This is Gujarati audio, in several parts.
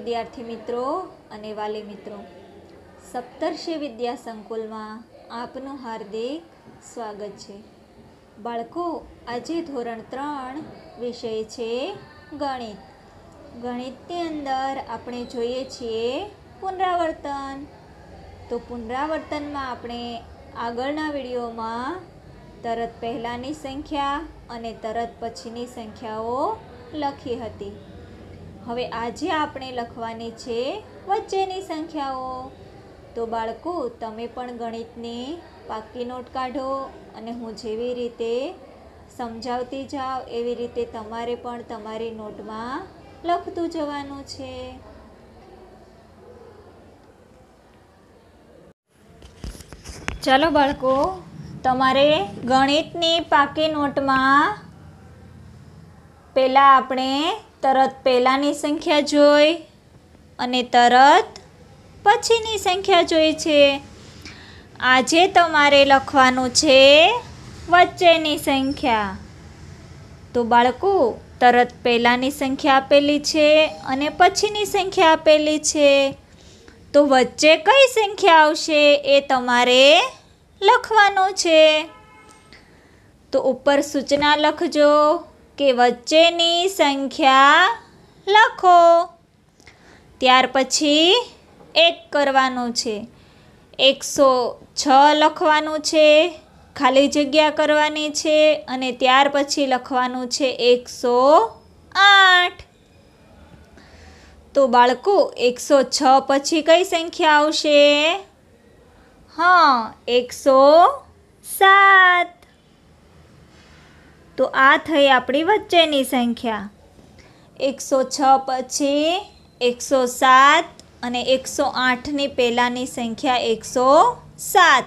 વિદ્યાર્થી મિત્રો અને વાલી મિત્રો સપ્તર્ષિ વિદ્યા સંકુલમાં આપનું હાર્દિક સ્વાગત છે બાળકો આજે ધોરણ ત્રણ વિષય છે ગણિત ગણિતની અંદર આપણે જોઈએ છીએ પુનરાવર્તન તો પુનરાવર્તનમાં આપણે આગળના વિડીયોમાં તરત પહેલાંની સંખ્યા અને તરત પછીની સંખ્યાઓ લખી હતી હવે આજે આપણે લખવાની છે વચ્ચેની સંખ્યાઓ તો બાળકો તમે પણ ગણિતની પાકી નોટ કાઢો અને હું જેવી રીતે સમજાવતી જાઓ એવી રીતે તમારે પણ તમારી નોટમાં લખતું જવાનું છે ચાલો બાળકો તમારે ગણિતની પાકી નોટમાં પહેલાં આપણે તરત પહેલાંની સંખ્યા જોઈ અને તરત પછીની સંખ્યા જોઈ છે આજે તમારે લખવાનું છે વચ્ચેની સંખ્યા તો બાળકો તરત પહેલાંની સંખ્યા આપેલી છે અને પછીની સંખ્યા આપેલી છે તો વચ્ચે કઈ સંખ્યા આવશે એ તમારે લખવાનું છે તો ઉપર સૂચના લખજો કે વચ્ચેની સંખ્યા લખો ત્યાર પછી એક કરવાનું છે એકસો છ લખવાનું છે ખાલી જગ્યા કરવાની છે અને ત્યાર પછી લખવાનું છે એકસો આઠ તો બાળકો એકસો છ પછી કઈ સંખ્યા આવશે હા એકસો સાત તો આ થઈ આપણી વચ્ચેની સંખ્યા એકસો છ પછી એકસો સાત અને એકસો આઠની પહેલાંની સંખ્યા એકસો સાત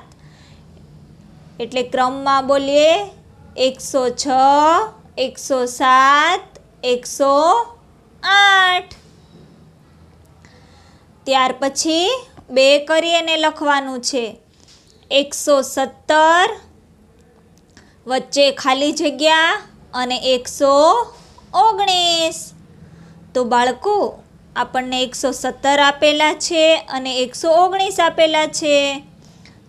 એટલે ક્રમમાં બોલીએ એકસો છ એકસો સાત એકસો આઠ ત્યાર પછી બે કરી અને લખવાનું છે એકસો સત્તર વચ્ચે ખાલી જગ્યા અને એકસો ઓગણીસ તો બાળકો આપણને એકસો સત્તર આપેલા છે અને એકસો ઓગણીસ આપેલા છે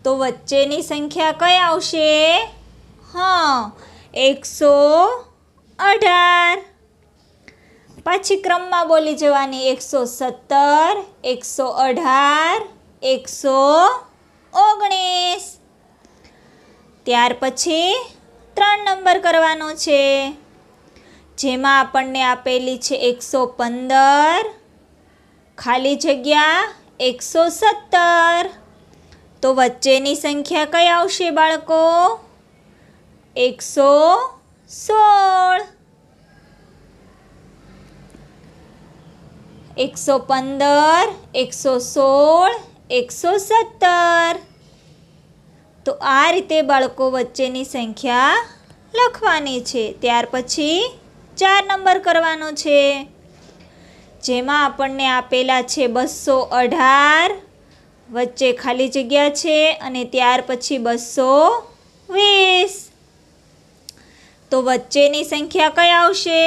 તો વચ્ચેની સંખ્યા કઈ આવશે હા એકસો અઢાર પાછી ક્રમમાં બોલી જવાની એકસો સત્તર એકસો અઢાર એકસો ઓગણીસ ત્યાર પછી ત્રણ નંબર કરવાનો છે જેમાં આપણને આપેલી છે એકસો પંદર ખાલી જગ્યા એકસો સત્તર તો વચ્ચેની સંખ્યા કઈ આવશે બાળકો એકસો સોળ એકસો પંદર એકસો સોળ એકસો સત્તર તો આ રીતે બાળકો વચ્ચેની સંખ્યા લખવાની છે ત્યાર પછી ચાર નંબર કરવાનો છે જેમાં આપણને આપેલા છે બસો અઢાર વચ્ચે ખાલી જગ્યા છે અને ત્યાર પછી બસો વીસ તો વચ્ચેની સંખ્યા કઈ આવશે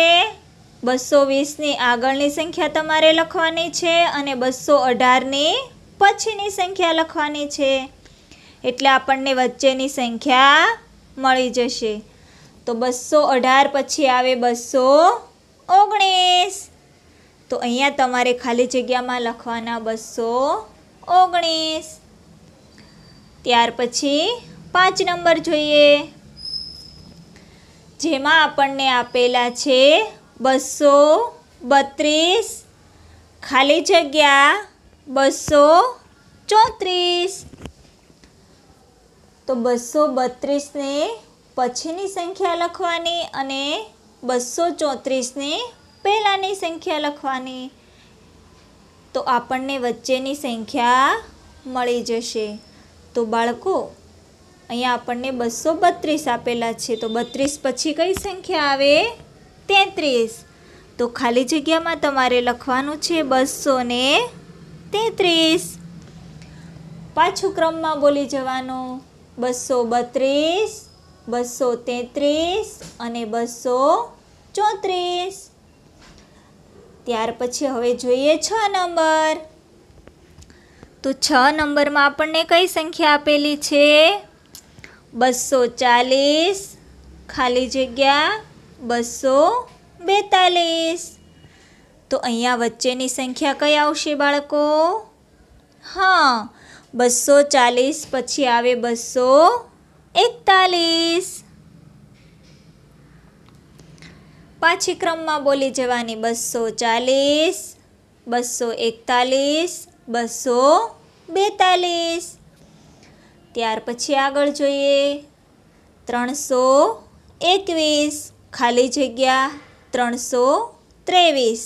બસો વીસની આગળની સંખ્યા તમારે લખવાની છે અને બસો અઢારની પછીની સંખ્યા લખવાની છે એટલે આપણને વચ્ચેની સંખ્યા મળી જશે તો બસો અઢાર પછી આવે બસો ઓગણીસ તો અહીંયા તમારે ખાલી જગ્યામાં લખવાના બસો ઓગણીસ ત્યાર પછી પાંચ નંબર જોઈએ જેમાં આપણને આપેલા છે બસો બત્રીસ ખાલી જગ્યા બસો ચોત્રીસ તો બસો બત્રીસને પછીની સંખ્યા લખવાની અને બસો ચોત્રીસને પહેલાંની સંખ્યા લખવાની તો આપણને વચ્ચેની સંખ્યા મળી જશે તો બાળકો અહીંયા આપણને બસો બત્રીસ આપેલા છે તો બત્રીસ પછી કઈ સંખ્યા આવે તેત્રીસ તો ખાલી જગ્યામાં તમારે લખવાનું છે બસો ને તેત્રીસ પાછું ક્રમમાં બોલી જવાનું બસો બત્રીસ બસો તેત્રીસ અને બસો ચોત્રીસ ત્યાર પછી હવે જોઈએ છ નંબર તો છ નંબરમાં આપણને કઈ સંખ્યા આપેલી છે બસો ચાલીસ ખાલી જગ્યા બસો બેતાલીસ તો અહીંયા વચ્ચેની સંખ્યા કઈ આવશે બાળકો હા બસો ચાલીસ પછી આવે બસો એકતાલીસ પાછી ક્રમમાં બોલી જવાની બસો ચાલીસ બસો એકતાલીસ બસો બેતાલીસ ત્યાર પછી આગળ જોઈએ ત્રણસો એકવીસ ખાલી જગ્યા ત્રણસો ત્રેવીસ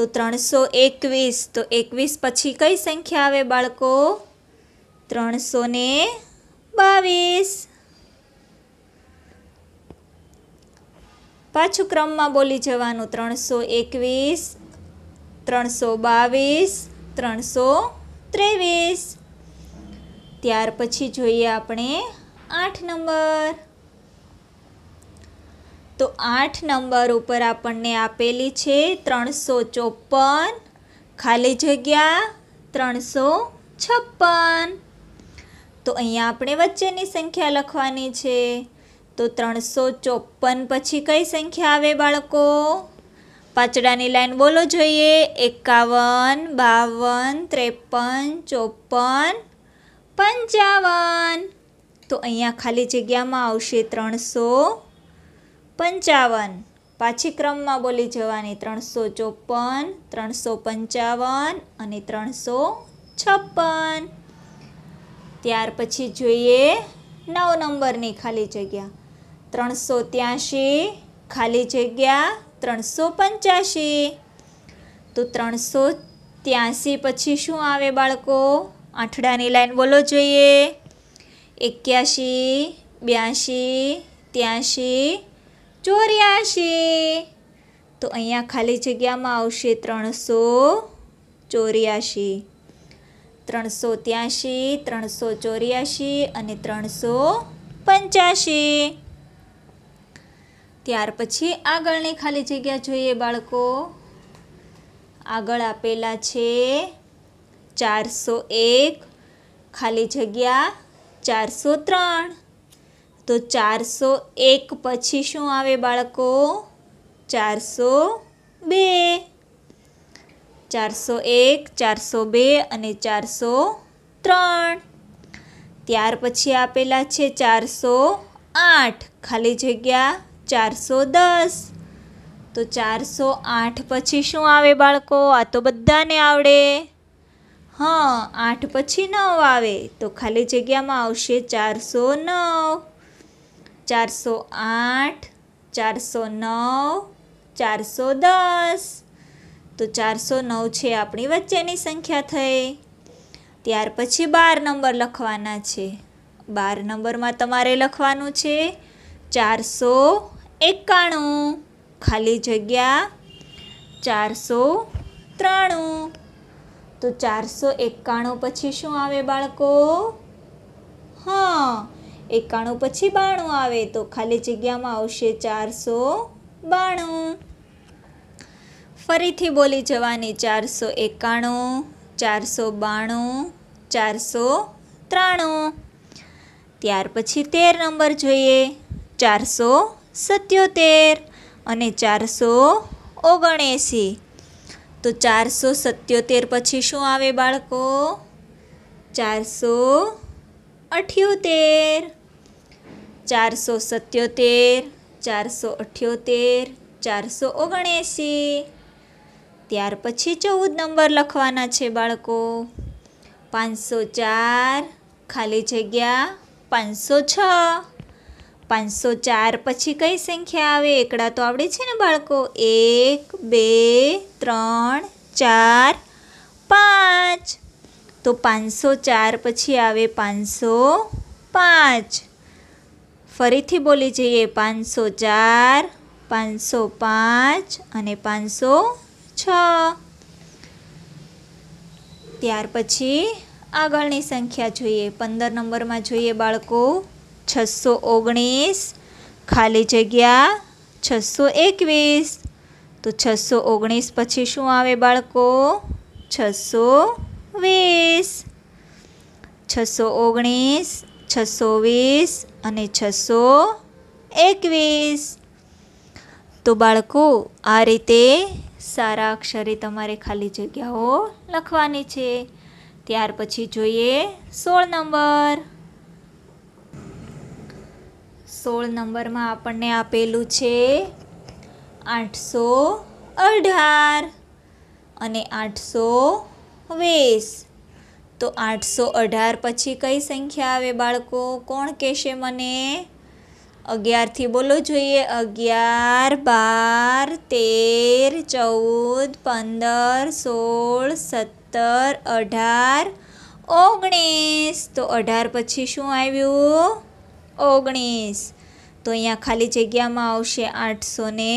તો ત્રણસો એકવીસ તો એકવીસ પછી કઈ સંખ્યા આવે બાળકો ત્રણસો ને બાવીસ પાછું ક્રમમાં બોલી જવાનું ત્રણસો એકવીસ ત્રણસો બાવીસ ત્રણસો ત્રેવીસ ત્યાર પછી જોઈએ આપણે આઠ નંબર તો આઠ નંબર ઉપર આપણને આપેલી છે ત્રણસો ચોપન ખાલી જગ્યા ત્રણસો છપ્પન તો અહીંયા આપણે વચ્ચેની સંખ્યા લખવાની છે તો ત્રણસો ચોપન પછી કઈ સંખ્યા આવે બાળકો પાછડાની લાઈન બોલો જોઈએ એકાવન બાવન ત્રેપન ચોપન પંચાવન તો અહીંયા ખાલી જગ્યામાં આવશે ત્રણસો પંચાવન પાછી ક્રમમાં બોલી જવાની ત્રણસો ચોપન ત્રણસો પંચાવન અને ત્રણસો છપ્પન ત્યાર પછી જોઈએ નવ નંબરની ખાલી જગ્યા ત્રણસો ત્યાંશી ખાલી જગ્યા ત્રણસો પંચ્યાસી તો ત્રણસો ત્યાંસી પછી શું આવે બાળકો આઠડાની લાઈન બોલો જોઈએ એક્યાસી બ્યાસી ત્યાંશી ચોર્યાસી તો અહીંયા ખાલી જગ્યામાં આવશે ત્રણસો ચોર્યાસી ત્રણસો ત્યાંશી ત્રણસો ચોર્યાસી અને ત્રણસો પંચ્યાસી ત્યાર પછી આગળની ખાલી જગ્યા જોઈએ બાળકો આગળ આપેલા છે ચારસો એક ખાલી જગ્યા ચારસો ત્રણ તો ચારસો એક પછી શું આવે બાળકો ચારસો બે ચારસો એક ચારસો બે અને ચારસો ત્રણ ત્યાર પછી આપેલા છે ચારસો આઠ ખાલી જગ્યા ચારસો દસ તો ચારસો આઠ પછી શું આવે બાળકો આ તો બધાને આવડે હા આઠ પછી નવ આવે તો ખાલી જગ્યામાં આવશે ચારસો નવ ચારસો આઠ ચારસો નવ ચારસો દસ તો ચારસો નવ છે આપણી વચ્ચેની સંખ્યા થઈ ત્યાર પછી બાર નંબર લખવાના છે બાર નંબરમાં તમારે લખવાનું છે ચારસો એકાણું ખાલી જગ્યા ચારસો ત્રાણું તો ચારસો એકાણું પછી શું આવે બાળકો હા એકાણું પછી બાણું આવે તો ખાલી જગ્યામાં આવશે ચારસો બાણું ફરીથી બોલી જવાની ચારસો એકાણું ચારસો બાણું ચારસો ત્રાણું ત્યાર પછી તેર નંબર જોઈએ ચારસો સત્યોતેર અને ચારસો ઓગણએંસી તો ચારસો સત્યોતેર પછી શું આવે બાળકો ચારસો અઠ્યોતેર ચારસો સત્યોતેર ચારસો અઠ્યોતેર ચારસો ઓગણએંસી ત્યાર પછી ચૌદ નંબર લખવાના છે બાળકો પાંચસો ચાર ખાલી જગ્યા પાંચસો છ પાંચસો ચાર પછી કઈ સંખ્યા આવે એકડા તો આવડે છે ને બાળકો એક બે ત્રણ ચાર પાંચ તો પાંચસો ચાર પછી આવે પાંચસો પાંચ ફરીથી બોલી જઈએ પાંચસો ચાર પાંચસો પાંચ અને પાંચસો છ ત્યાર પછી આગળની સંખ્યા જોઈએ પંદર નંબરમાં જોઈએ બાળકો છસો ઓગણીસ ખાલી જગ્યા છસો એકવીસ તો છસો ઓગણીસ પછી શું આવે બાળકો છસો વીસ છસો ઓગણીસ છસો વીસ અને છસો એકવીસ તો બાળકો આ રીતે સારા અક્ષરે તમારે ખાલી જગ્યાઓ લખવાની છે ત્યાર પછી જોઈએ સોળ નંબર સોળ નંબરમાં આપણને આપેલું છે આઠસો અઢાર અને આઠસો વીસ તો આઠસો અઢાર પછી કઈ સંખ્યા આવે બાળકો કોણ કહેશે મને અગિયારથી બોલો જોઈએ અગિયાર બાર તેર ચૌદ પંદર સોળ સત્તર અઢાર ઓગણીસ તો અઢાર પછી શું આવ્યું ઓગણીસ તો અહીંયા ખાલી જગ્યામાં આવશે આઠસો ને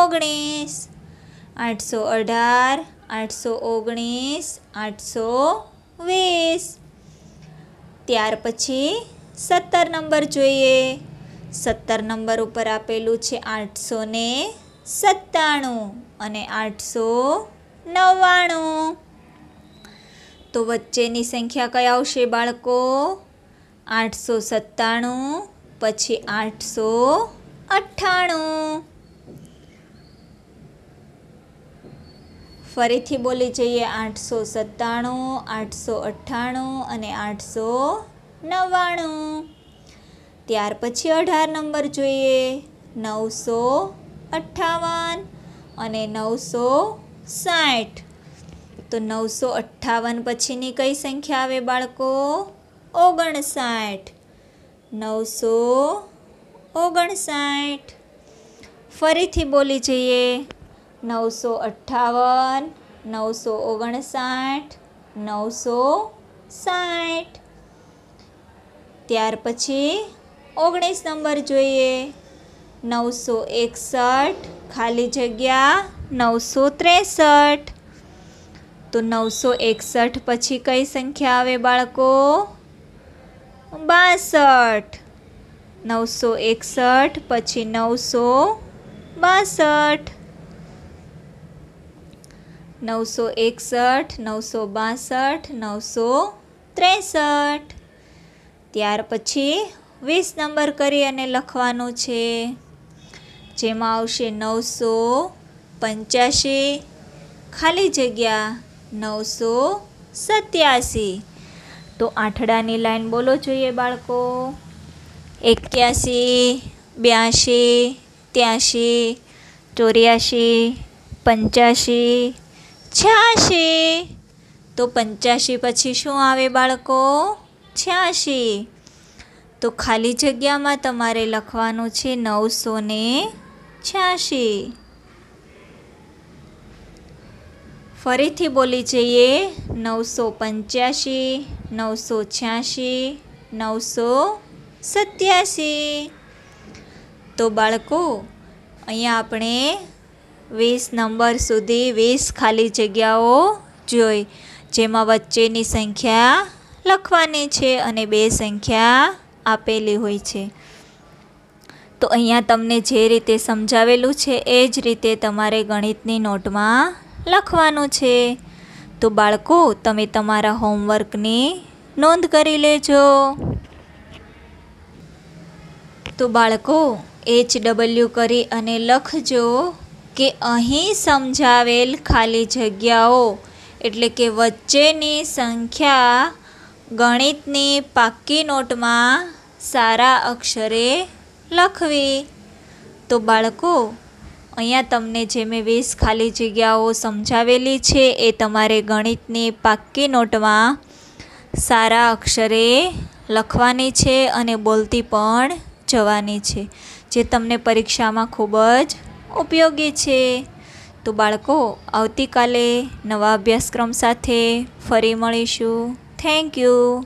ઓગણીસ આઠસો અઢાર આઠસો ઓગણીસ આઠસો વેશ ત્યાર પછી સત્તર નંબર જોઈએ સત્તર નંબર ઉપર આપેલું છે આઠસો ને સત્તાણું અને આઠસો નવ્વાણું તો વચ્ચેની સંખ્યા કઈ આવશે બાળકો આઠસો સત્તાણું પછી આઠસો અઠ્ઠાણું ફરીથી બોલી જઈએ આઠસો સત્તાણું આઠસો અઠ્ઠાણું અને આઠસો નવ્વાણું ત્યાર પછી અઢાર નંબર જોઈએ નવસો અઠ્ઠાવન અને નવસો સાઠ તો નવસો અઠ્ઠાવન પછીની કઈ સંખ્યા આવે બાળકો ઓગણસાઠ નવસો ઓગણસાઠ ફરીથી બોલી જઈએ નવસો અઠ્ઠાવન નવસો ઓગણસાઠ નવસો સાઠ ત્યાર પછી ઓગણીસ નંબર જોઈએ નવસો એકસઠ ખાલી જગ્યા નવસો ત્રેસઠ તો નવસો એકસઠ પછી કઈ સંખ્યા આવે બાળકો બાસઠ નવસો એકસઠ પછી નવસો બાસઠ નવસો એકસઠ નવસો બાસઠ નવસો ત્રેસઠ ત્યાર પછી વીસ નંબર કરી અને લખવાનો છે જેમાં આવશે નવસો પંચ્યાસી ખાલી જગ્યા નવસો સત્યાસી તો આઠડાની લાઈન બોલો જોઈએ બાળકો એક્યાસી બ્યાસી ત્યાસી ચોર્યાસી પંચ્યાસી છ્યાસી તો પંચ્યાસી પછી શું આવે બાળકો છ્યાસી તો ખાલી જગ્યામાં તમારે લખવાનું છે નવસો ને છ્યાસી ફરીથી બોલી જઈએ નવસો પંચ્યાસી નવસો છ્યાસી નવસો સત્યાસી તો બાળકો અહીંયા આપણે વીસ નંબર સુધી વીસ ખાલી જગ્યાઓ જોઈ જેમાં વચ્ચેની સંખ્યા લખવાની છે અને બે સંખ્યા આપેલી હોય છે તો અહીંયા તમને જે રીતે સમજાવેલું છે એ જ રીતે તમારે ગણિતની નોટમાં લખવાનું છે તો બાળકો તમે તમારા હોમવર્કની નોંધ કરી લેજો તો બાળકો એચ ડબલ્યુ કરી અને લખજો કે અહીં સમજાવેલ ખાલી જગ્યાઓ એટલે કે વચ્ચેની સંખ્યા ગણિતની પાક્કી નોટમાં સારા અક્ષરે લખવી તો બાળકો અહીંયા તમને જે મેં વીસ ખાલી જગ્યાઓ સમજાવેલી છે એ તમારે ગણિતની પાક્કી નોટમાં સારા અક્ષરે લખવાની છે અને બોલતી પણ જવાની છે જે તમને પરીક્ષામાં ખૂબ જ ઉપયોગી છે તો બાળકો આવતીકાલે નવા અભ્યાસક્રમ સાથે ફરી મળીશું થેન્ક યુ